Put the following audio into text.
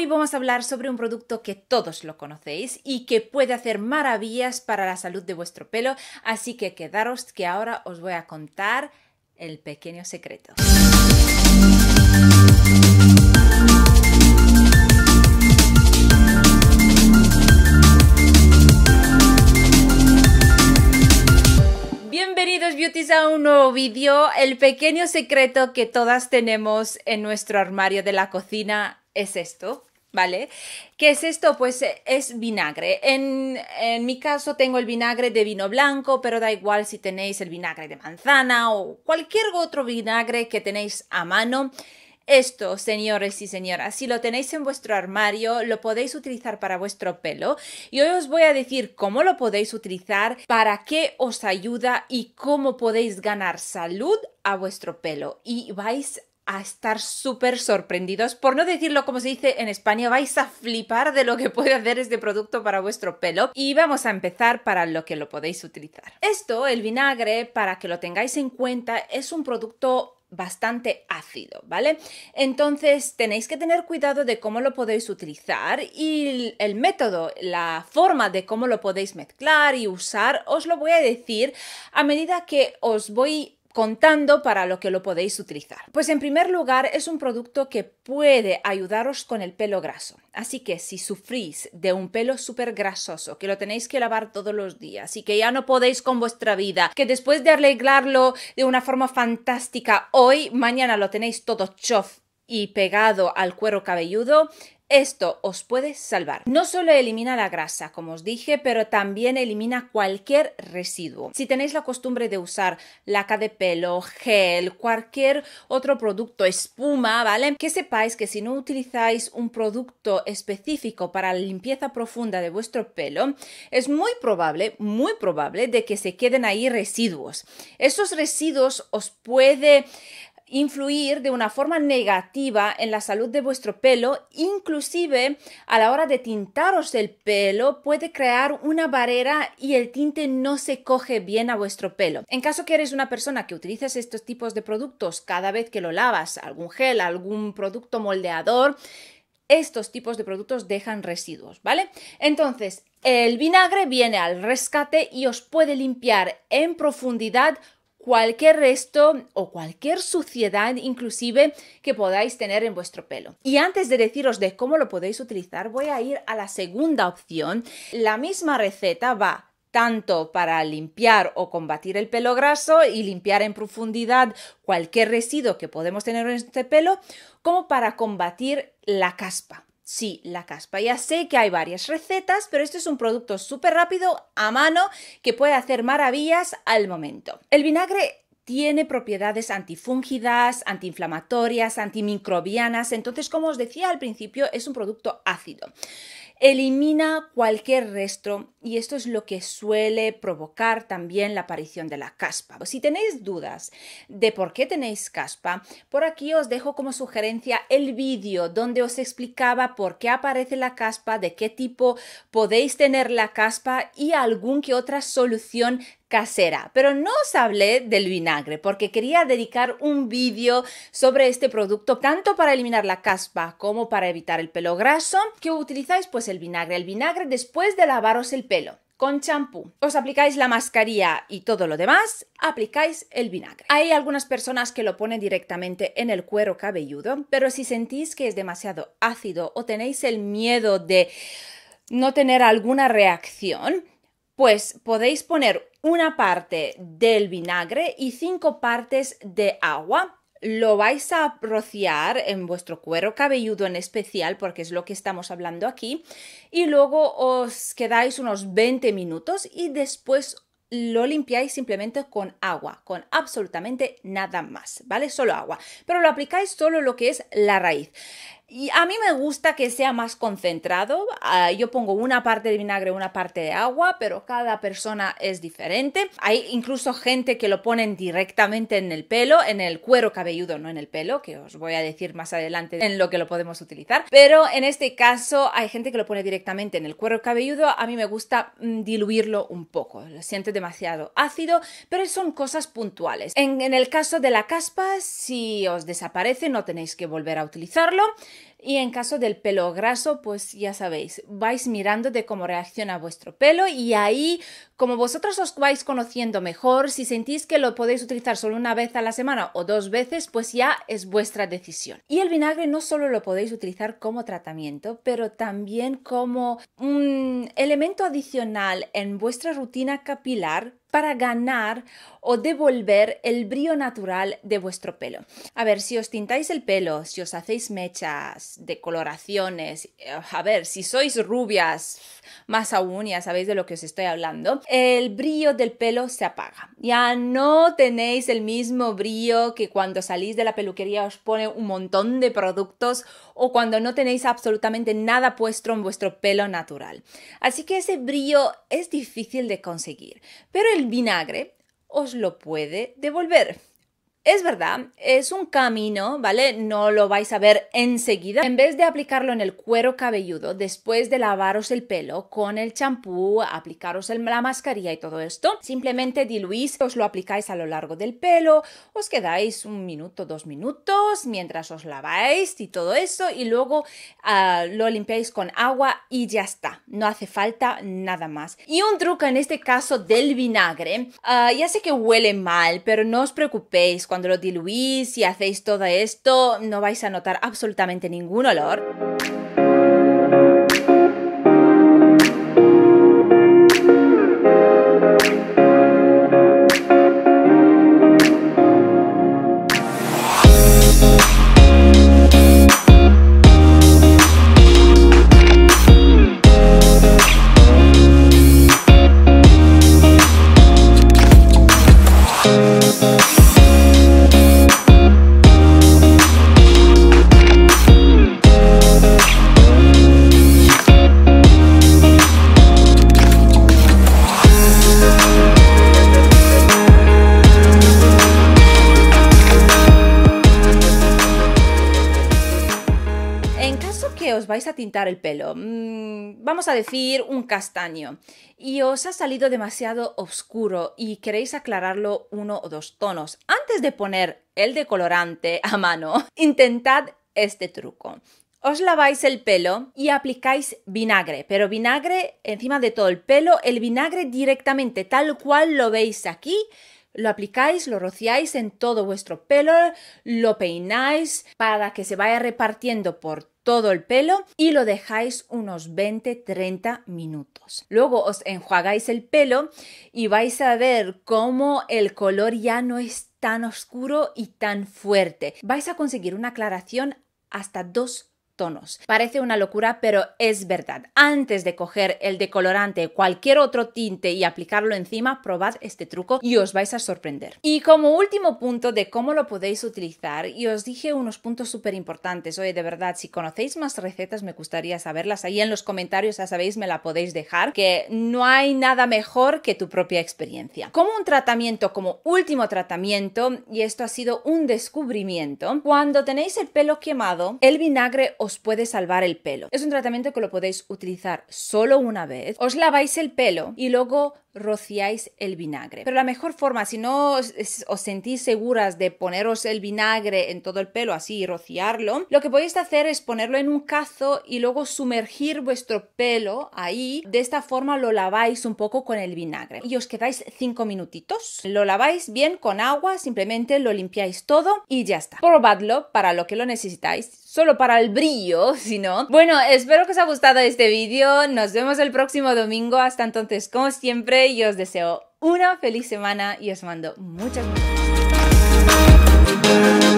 Hoy vamos a hablar sobre un producto que todos lo conocéis y que puede hacer maravillas para la salud de vuestro pelo, así que quedaros que ahora os voy a contar el pequeño secreto. Bienvenidos beauties a un nuevo vídeo, el pequeño secreto que todas tenemos en nuestro armario de la cocina es esto. ¿Vale? ¿Qué es esto? Pues eh, es vinagre. En, en, mi caso tengo el vinagre de vino blanco, pero da igual si tenéis el vinagre de manzana o cualquier otro vinagre que tenéis a mano. Esto, señores y señoras, si lo tenéis en vuestro armario, lo podéis utilizar para vuestro pelo. Y hoy os voy a decir cómo lo podéis utilizar, para qué os ayuda y cómo podéis ganar salud a vuestro pelo. Y vais a estar súper sorprendidos. Por no decirlo como se dice en España, vais a flipar de lo que puede hacer este producto para vuestro pelo. Y vamos a empezar para lo que lo podéis utilizar. Esto, el vinagre, para que lo tengáis en cuenta, es un producto bastante ácido, ¿vale? Entonces tenéis que tener cuidado de cómo lo podéis utilizar y el método, la forma de cómo lo podéis mezclar y usar, os lo voy a decir a medida que os voy contando para lo que lo podéis utilizar. Pues en primer lugar es un producto que puede ayudaros con el pelo graso. Así que si sufrís de un pelo súper grasoso, que lo tenéis que lavar todos los días y que ya no podéis con vuestra vida, que después de arreglarlo de una forma fantástica hoy, mañana lo tenéis todo chof y pegado al cuero cabelludo, esto os puede salvar. No solo elimina la grasa, como os dije, pero también elimina cualquier residuo. Si tenéis la costumbre de usar laca de pelo, gel, cualquier otro producto, espuma, ¿vale? Que sepáis que si no utilizáis un producto específico para la limpieza profunda de vuestro pelo, es muy probable, muy probable de que se queden ahí residuos. Esos residuos os puede influir de una forma negativa en la salud de vuestro pelo, inclusive a la hora de tintaros el pelo puede crear una barrera y el tinte no se coge bien a vuestro pelo. En caso que eres una persona que utilizas estos tipos de productos cada vez que lo lavas, algún gel, algún producto moldeador, estos tipos de productos dejan residuos, ¿vale? Entonces, el vinagre viene al rescate y os puede limpiar en profundidad cualquier resto o cualquier suciedad inclusive que podáis tener en vuestro pelo. Y antes de deciros de cómo lo podéis utilizar, voy a ir a la segunda opción. La misma receta va tanto para limpiar o combatir el pelo graso y limpiar en profundidad cualquier residuo que podemos tener en este pelo, como para combatir la caspa. Sí, la caspa. Ya sé que hay varias recetas, pero este es un producto súper rápido, a mano, que puede hacer maravillas al momento. El vinagre tiene propiedades antifúngidas, antiinflamatorias, antimicrobianas. Entonces, como os decía al principio, es un producto ácido. Elimina cualquier resto y esto es lo que suele provocar también la aparición de la caspa. Si tenéis dudas de por qué tenéis caspa, por aquí os dejo como sugerencia el vídeo donde os explicaba por qué aparece la caspa, de qué tipo podéis tener la caspa y algún que otra solución casera. Pero no os hablé del vinagre porque quería dedicar un vídeo sobre este producto tanto para eliminar la caspa como para evitar el pelo graso que utilizáis pues el vinagre. El vinagre después de lavaros el pelo con champú. Os aplicáis la mascarilla y todo lo demás, aplicáis el vinagre. Hay algunas personas que lo ponen directamente en el cuero cabelludo, pero si sentís que es demasiado ácido o tenéis el miedo de no tener alguna reacción, pues podéis poner una parte del vinagre y cinco partes de agua. Lo vais a rociar en vuestro cuero cabelludo en especial, porque es lo que estamos hablando aquí, y luego os quedáis unos 20 minutos y después lo limpiáis simplemente con agua, con absolutamente nada más, ¿vale? Solo agua, pero lo aplicáis solo lo que es la raíz. Y a mí me gusta que sea más concentrado. Ah, yo pongo una parte de vinagre, una parte de agua, pero cada persona es diferente. Hay incluso gente que lo ponen directamente en el pelo, en el cuero cabelludo, no en el pelo, que os voy a decir más adelante en lo que lo podemos utilizar. Pero en este caso hay gente que lo pone directamente en el cuero cabelludo. A mí me gusta mm, diluirlo un poco. Lo siento demasiado ácido, pero son cosas puntuales. en el caso de la caspa, si os desaparece, no tenéis que volver a utilizarlo. Y en caso del pelo graso, pues ya sabéis, vais mirando de cómo reacciona vuestro pelo y ahí, como vosotros os vais conociendo mejor, si sentís que lo podéis utilizar solo una vez a la semana o dos veces, pues ya es vuestra decisión. Y el vinagre no solo lo podéis utilizar como tratamiento, pero también como un elemento adicional en vuestra rutina capilar para ganar o devolver el brillo natural de vuestro pelo. A ver, si os tintáis el pelo, si os hacéis mechas, de coloraciones, eh, a ver, si sois rubias, más aún, ya sabéis de lo que os estoy hablando, el brillo del pelo se apaga. Ya no tenéis el mismo brillo que cuando salís de la peluquería os pone un montón de productos o cuando no tenéis absolutamente nada puesto en vuestro pelo natural. Así que ese brillo es difícil de conseguir, pero el el vinagre os lo puede devolver. Es verdad, es un camino, ¿vale? No lo vais a ver enseguida. En vez de aplicarlo en el cuero cabelludo, después de lavaros el pelo con el champú, aplicaros la mascarilla y todo esto, simplemente diluís, os lo aplicáis a lo largo del pelo, os quedáis un minuto, dos minutos mientras os laváis y todo eso, y luego ah, lo limpiáis con agua y ya está. No hace falta nada más. Y un truco en este caso del vinagre, ah, ya sé que huele mal, pero no os preocupéis cuando lo diluís y hacéis todo esto, no vais a notar absolutamente ningún olor. vais a tintar el pelo, mm, vamos a decir un castaño, y os ha salido demasiado oscuro y queréis aclararlo uno o dos tonos. Antes de poner el decolorante a mano, intentad este truco. Os laváis el pelo y aplicáis vinagre, pero vinagre encima de todo el pelo, el vinagre directamente, tal cual lo veis aquí, lo aplicáis, lo rociáis en todo vuestro pelo, lo peináis para que se vaya repartiendo por todo el pelo y lo dejáis unos 20-30 minutos. Luego os enjuagáis el pelo y vais a ver cómo el color ya no es tan oscuro y tan fuerte. Vais a conseguir una aclaración hasta dos tonos. Parece una locura, pero es verdad. Antes de coger el decolorante, cualquier otro tinte y aplicarlo encima, probad este truco y os vais a sorprender. Y como último punto de cómo lo podéis utilizar, y os dije unos puntos súper importantes. hoy de verdad, si conocéis más recetas, me gustaría saberlas. Ahí en los comentarios, ya sabéis, me la podéis dejar, que no hay nada mejor que tu propia experiencia. Como un tratamiento, como último tratamiento, y esto ha sido un descubrimiento, cuando tenéis el pelo quemado, el vinagre os puede salvar el pelo. Es un tratamiento que lo podéis utilizar solo una vez. Os laváis el pelo y luego rociáis el vinagre. Pero la mejor forma, si no os, sentís seguras de poneros el vinagre en todo el pelo así y rociarlo, lo que podéis hacer es ponerlo en un cazo y luego sumergir vuestro pelo ahí. De esta forma lo laváis un poco con el vinagre y os quedáis cinco minutitos. Lo laváis bien con agua, simplemente lo limpiáis todo y ya está. Probadlo para lo que lo necesitáis, solo para el brillo yo, si no. Bueno, espero que os haya gustado este vídeo. Nos vemos el próximo domingo. Hasta entonces, como siempre, yo os deseo una feliz semana y os mando muchas, gracias